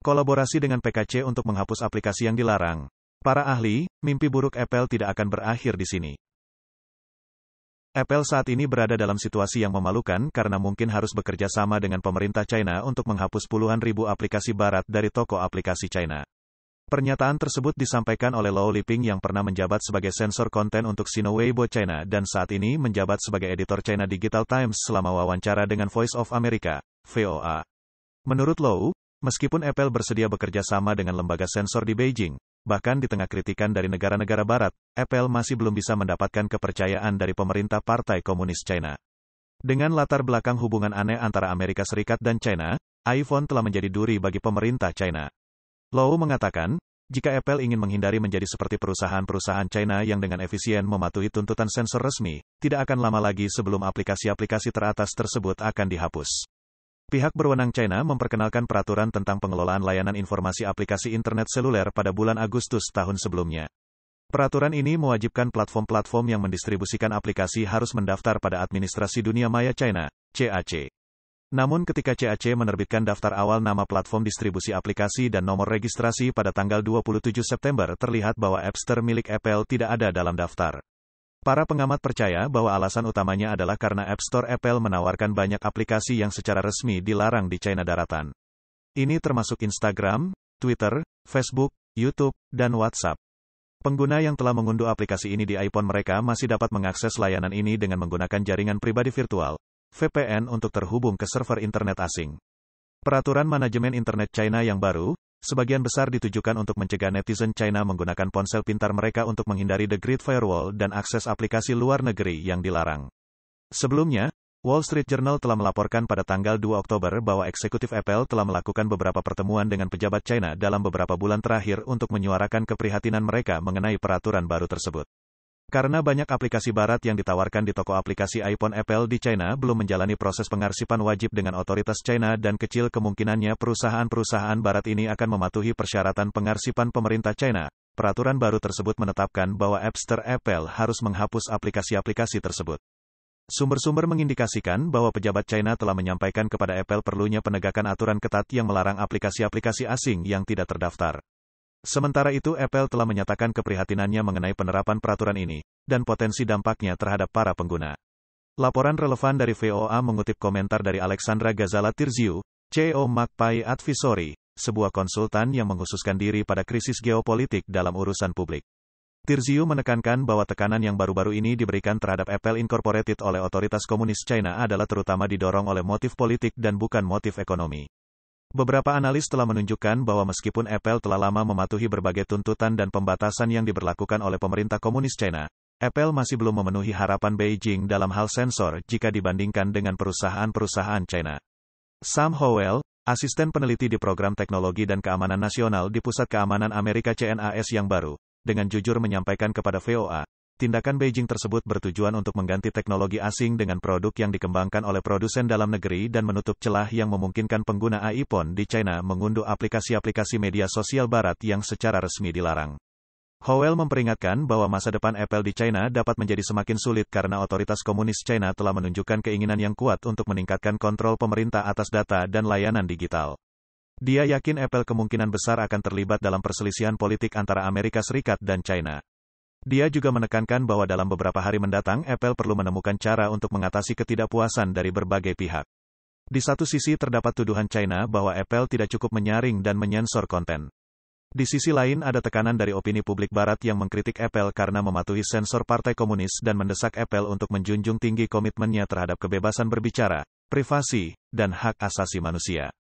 Kolaborasi dengan PKC untuk menghapus aplikasi yang dilarang. Para ahli, mimpi buruk Apple tidak akan berakhir di sini. Apple saat ini berada dalam situasi yang memalukan karena mungkin harus bekerja sama dengan pemerintah China untuk menghapus puluhan ribu aplikasi barat dari toko aplikasi China. Pernyataan tersebut disampaikan oleh Lou Liping yang pernah menjabat sebagai sensor konten untuk Sino Weibo China dan saat ini menjabat sebagai editor China Digital Times selama wawancara dengan Voice of America, VOA. Menurut Lou, Meskipun Apple bersedia bekerja sama dengan lembaga sensor di Beijing, bahkan di tengah kritikan dari negara-negara barat, Apple masih belum bisa mendapatkan kepercayaan dari pemerintah Partai Komunis China. Dengan latar belakang hubungan aneh antara Amerika Serikat dan China, iPhone telah menjadi duri bagi pemerintah China. Low mengatakan, jika Apple ingin menghindari menjadi seperti perusahaan-perusahaan China yang dengan efisien mematuhi tuntutan sensor resmi, tidak akan lama lagi sebelum aplikasi-aplikasi teratas tersebut akan dihapus. Pihak berwenang China memperkenalkan peraturan tentang pengelolaan layanan informasi aplikasi internet seluler pada bulan Agustus tahun sebelumnya. Peraturan ini mewajibkan platform-platform yang mendistribusikan aplikasi harus mendaftar pada Administrasi Dunia Maya China, CAC. Namun ketika CAC menerbitkan daftar awal nama platform distribusi aplikasi dan nomor registrasi pada tanggal 27 September terlihat bahwa App Store milik Apple tidak ada dalam daftar. Para pengamat percaya bahwa alasan utamanya adalah karena App Store Apple menawarkan banyak aplikasi yang secara resmi dilarang di China daratan. Ini termasuk Instagram, Twitter, Facebook, YouTube, dan WhatsApp. Pengguna yang telah mengunduh aplikasi ini di iPhone mereka masih dapat mengakses layanan ini dengan menggunakan jaringan pribadi virtual, VPN untuk terhubung ke server internet asing. Peraturan manajemen internet China yang baru, sebagian besar ditujukan untuk mencegah netizen China menggunakan ponsel pintar mereka untuk menghindari The Great Firewall dan akses aplikasi luar negeri yang dilarang. Sebelumnya, Wall Street Journal telah melaporkan pada tanggal 2 Oktober bahwa eksekutif Apple telah melakukan beberapa pertemuan dengan pejabat China dalam beberapa bulan terakhir untuk menyuarakan keprihatinan mereka mengenai peraturan baru tersebut. Karena banyak aplikasi barat yang ditawarkan di toko aplikasi iPhone Apple di China belum menjalani proses pengarsipan wajib dengan otoritas China dan kecil kemungkinannya perusahaan-perusahaan barat ini akan mematuhi persyaratan pengarsipan pemerintah China. Peraturan baru tersebut menetapkan bahwa App Store Apple harus menghapus aplikasi-aplikasi tersebut. Sumber-sumber mengindikasikan bahwa pejabat China telah menyampaikan kepada Apple perlunya penegakan aturan ketat yang melarang aplikasi-aplikasi asing yang tidak terdaftar. Sementara itu Apple telah menyatakan keprihatinannya mengenai penerapan peraturan ini, dan potensi dampaknya terhadap para pengguna. Laporan relevan dari VOA mengutip komentar dari Alexandra Gazala Tirziu, CEO Magpie Advisory, sebuah konsultan yang mengususkan diri pada krisis geopolitik dalam urusan publik. Tirziu menekankan bahwa tekanan yang baru-baru ini diberikan terhadap Apple Incorporated oleh otoritas komunis China adalah terutama didorong oleh motif politik dan bukan motif ekonomi. Beberapa analis telah menunjukkan bahwa meskipun Apple telah lama mematuhi berbagai tuntutan dan pembatasan yang diberlakukan oleh pemerintah komunis China, Apple masih belum memenuhi harapan Beijing dalam hal sensor jika dibandingkan dengan perusahaan-perusahaan China. Sam Howell, asisten peneliti di Program Teknologi dan Keamanan Nasional di Pusat Keamanan Amerika CNAS yang baru, dengan jujur menyampaikan kepada VOA, Tindakan Beijing tersebut bertujuan untuk mengganti teknologi asing dengan produk yang dikembangkan oleh produsen dalam negeri dan menutup celah yang memungkinkan pengguna iPhone di China mengunduh aplikasi-aplikasi media sosial barat yang secara resmi dilarang. Howell memperingatkan bahwa masa depan Apple di China dapat menjadi semakin sulit karena otoritas komunis China telah menunjukkan keinginan yang kuat untuk meningkatkan kontrol pemerintah atas data dan layanan digital. Dia yakin Apple kemungkinan besar akan terlibat dalam perselisihan politik antara Amerika Serikat dan China. Dia juga menekankan bahwa dalam beberapa hari mendatang Apple perlu menemukan cara untuk mengatasi ketidakpuasan dari berbagai pihak. Di satu sisi terdapat tuduhan China bahwa Apple tidak cukup menyaring dan menyensor konten. Di sisi lain ada tekanan dari opini publik barat yang mengkritik Apple karena mematuhi sensor Partai Komunis dan mendesak Apple untuk menjunjung tinggi komitmennya terhadap kebebasan berbicara, privasi, dan hak asasi manusia.